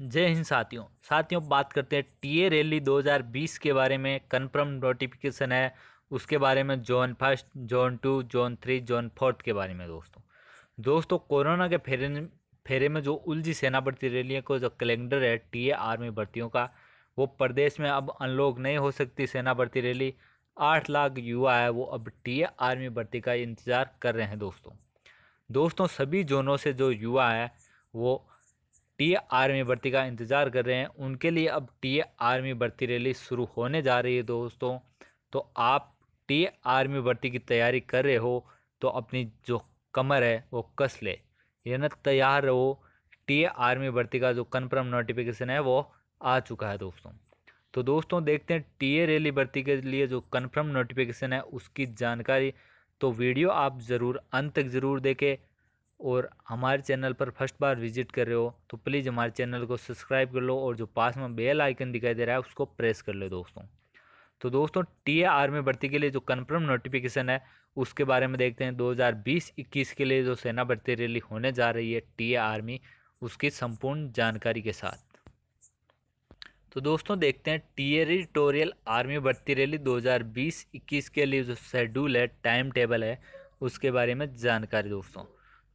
जय हिंद साथियों साथियों बात करते हैं टीए रैली 2020 के बारे में कन्फर्म नोटिफिकेशन है उसके बारे में zone first zone two zone three zone fourth के बारे में दोस्तों दोस्तों कोरोना के फेरे फेरे में जो उलझी सेना भर्ती रैलियों को जो कैलेंडर है टीए आर्मी भर्तियों का वो प्रदेश में अब अनलॉक नहीं हो सकती सेना भर्ती रैली आठ लाख युवा है वो अब टी आर्मी भर्ती का इंतज़ार कर रहे हैं दोस्तों दोस्तों सभी जोनों से जो युवा है वो टी आर्मी भर्ती का इंतज़ार कर रहे हैं उनके लिए अब टी आर्मी भर्ती रैली शुरू होने जा रही है दोस्तों तो आप टी आर्मी भर्ती की तैयारी कर रहे हो तो अपनी जो कमर है वो कस ले यानी तैयार रहो टी आर्मी भर्ती का जो कन्फर्म नोटिफिकेशन है वो आ चुका है दोस्तों तो दोस्तों देखते हैं टी ए रैली भर्ती के लिए जो कन्फर्म नोटिफिकेशन है उसकी जानकारी तो वीडियो आप ज़रूर अंत तक ज़रूर देखें और हमारे चैनल पर फर्स्ट बार विजिट कर रहे हो तो प्लीज़ हमारे चैनल को सब्सक्राइब कर लो और जो पास में बेल आइकन दिखाई दे रहा है उसको प्रेस कर लो दोस्तों तो दोस्तों टी ए आर्मी भर्ती के लिए जो कन्फर्म नोटिफिकेशन है उसके बारे में देखते हैं 2020-21 के लिए जो सेना भर्ती रैली होने जा रही है टी ए आर्मी उसकी संपूर्ण जानकारी के साथ तो दोस्तों देखते हैं टेरिटोरियल आर्मी भर्ती रैली 2020-21 के लिए जो शेड्यूल है टाइम टेबल है उसके बारे में जानकारी दोस्तों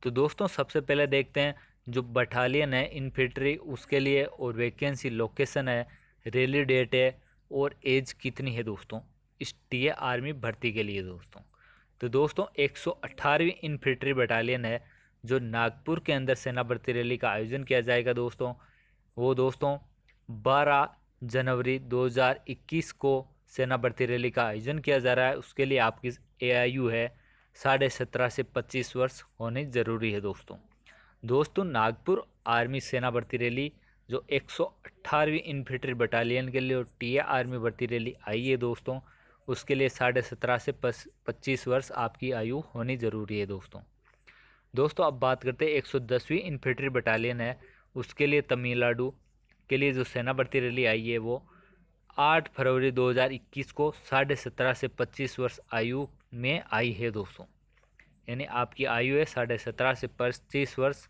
तो दोस्तों सबसे पहले देखते हैं जो बटालियन है इन्फेंट्री उसके लिए और वैकेंसी लोकेशन है रेली डेट है और एज कितनी है दोस्तों इस टी आर्मी भर्ती के लिए दोस्तों तो दोस्तों एक सौ अट्ठारहवीं इन्फेंट्री बटालियन है जो नागपुर के अंदर सेना भर्ती रैली का आयोजन किया जाएगा दोस्तों वो दोस्तों बारह जनवरी 2021 को सेना भर्ती रैली का आयोजन किया जा रहा है उसके लिए आपकी ए है साढ़े सत्रह से पच्चीस वर्ष होने ज़रूरी है दोस्तों दोस्तों नागपुर आर्मी सेना भर्ती रैली जो एक सौ अट्ठारहवीं इन्फेंट्री बटालियन के लिए और टी आर्मी भर्ती रैली आई है दोस्तों उसके लिए साढ़े सत्रह से पच्चीस वर्ष आपकी आयु होनी ज़रूरी है दोस्तों दोस्तों अब बात करते हैं एक सौ दसवीं इन्फेंट्री बटालियन है उसके लिए तमिलनाडु के लिए जो सेना भर्ती रैली आई है वो 8 फरवरी 2021 को साढ़े सत्रह से 25 वर्ष आयु में आई है दोस्तों यानी आपकी आयु है साढ़े सत्रह से पच्चीस वर्ष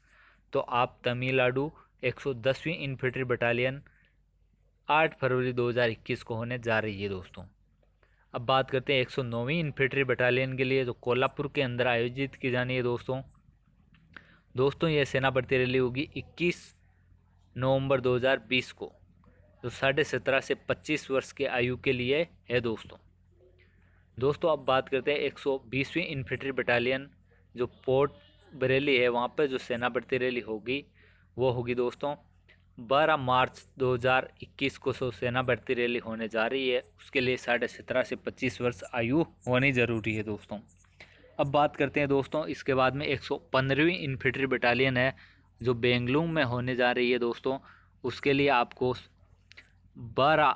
तो आप तमिलनाडु 110वीं इन्फेंट्री बटालियन 8 फरवरी 2021 को होने जा रही है दोस्तों अब बात करते हैं 109वीं इन्फेंट्री बटालियन के लिए जो कोल्हापुर के अंदर आयोजित की जानी है दोस्तों दोस्तों यह सेना भर्ती रैली होगी इक्कीस नवंबर बीस को जो तो साढ़े सत्रह से पच्चीस वर्ष के आयु के लिए है दोस्तों दोस्तों अब बात करते हैं एक सौ बीसवीं इन्फेंट्री बटालियन जो पोर्ट बरेली है वहाँ पर जो सेना भर्ती रैली होगी वो होगी दोस्तों 12 मार्च 2021 को सो सेना भर्ती रैली होने जा रही है उसके लिए साढ़े सत्रह से पच्चीस वर्ष आयु होनी ज़रूरी है दोस्तों अब बात करते हैं दोस्तों इसके बाद में एक सौ पंद्रहवीं इन्फेंट्री बटालियन है जो बेंगलुरु में होने जा रही है दोस्तों उसके लिए आपको बारह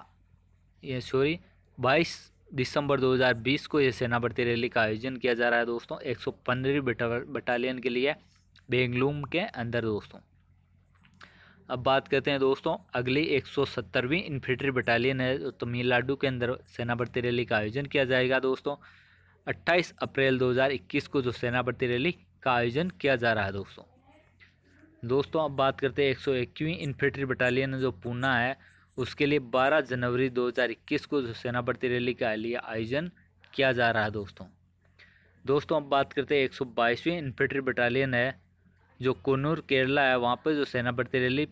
ये सॉरी बाईस दिसंबर 2020 को यह सेना भर्ती रैली का आयोजन किया जा रहा है दोस्तों एक सौ बटालियन के लिए बेंगलुरु के अंदर दोस्तों अब बात करते हैं दोस्तों अगली एक सौ सत्तरवीं इन्फेंट्री बटालियन है तमिलनाडु के अंदर सेना भर्ती रैली का आयोजन किया जाएगा दोस्तों 28 अप्रैल 2021 को जो सेना भर्ती रैली का आयोजन किया जा रहा है दोस्तों दोस्तों अब बात करते हैं एक सौ इन्फेंट्री बटालियन जो पूना है उसके लिए 12 जनवरी 2021 को सेना भर्ती रैली का लिए आयोजन किया जा रहा है दोस्तों दोस्तों अब बात करते हैं बाईसवीं इन्फेंट्री बटालियन है जो कन्नूर केरला है वहाँ पर जो सेना भर्ती रैली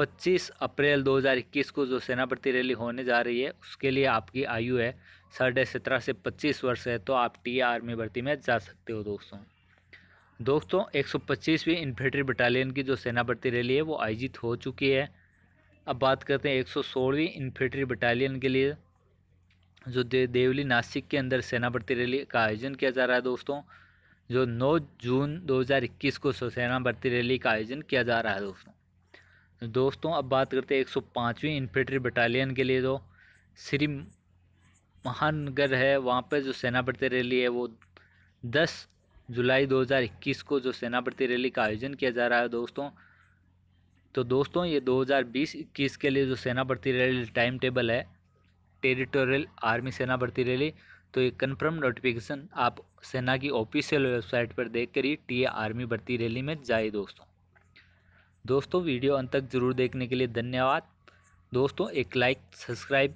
25 अप्रैल 2021 को जो सेना भर्ती रैली होने जा रही है उसके लिए आपकी आयु है साढ़े सत्रह से 25 वर्ष है तो आप टी आर्मी भर्ती में जा सकते हो दोस्तों दोस्तों 125वीं इन्फेंट्री बटालियन की जो सेना भर्ती रैली है वो आयोजित हो चुकी है अब बात करते हैं एक सौ सोलहवीं इन्फेंट्री बटालियन के लिए जो दे, देवली नासिक के अंदर सेना भर्ती रैली का आयोजन किया जा रहा है दोस्तों जो 9 जून 2021 को सेना भर्ती रैली का आयोजन किया जा रहा है दोस्तों दोस्तों अब बात करते हैं एक पाँचवीं इन्फेंट्री बटालियन के लिए जो श्री महानगर है वहाँ पर जो सेना भर्ती रैली है वो 10 जुलाई 2021 को जो सेना भर्ती रैली का आयोजन किया जा रहा है दोस्तों तो दोस्तों ये 2020-21 के लिए जो सेना भर्ती रैली टाइम टेबल है टेरिटोरियल आर्मी सेना भर्ती रैली तो ये कन्फर्म नोटिफिकेशन आप सेना की ऑफिशियल वेबसाइट पर देख कर ही टी आर्मी भर्ती रैली में जाए दोस्तों दोस्तों वीडियो अंत तक जरूर देखने के लिए धन्यवाद दोस्तों एक लाइक सब्सक्राइब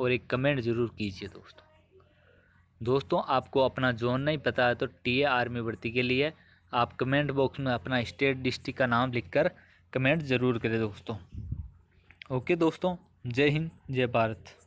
और एक कमेंट जरूर कीजिए दोस्तों दोस्तों आपको अपना जोन नहीं पता है तो टी आर्मी भर्ती के लिए आप कमेंट बॉक्स में अपना स्टेट डिस्ट्रिक्ट का नाम लिखकर कमेंट ज़रूर करें दोस्तों ओके दोस्तों जय हिंद जय भारत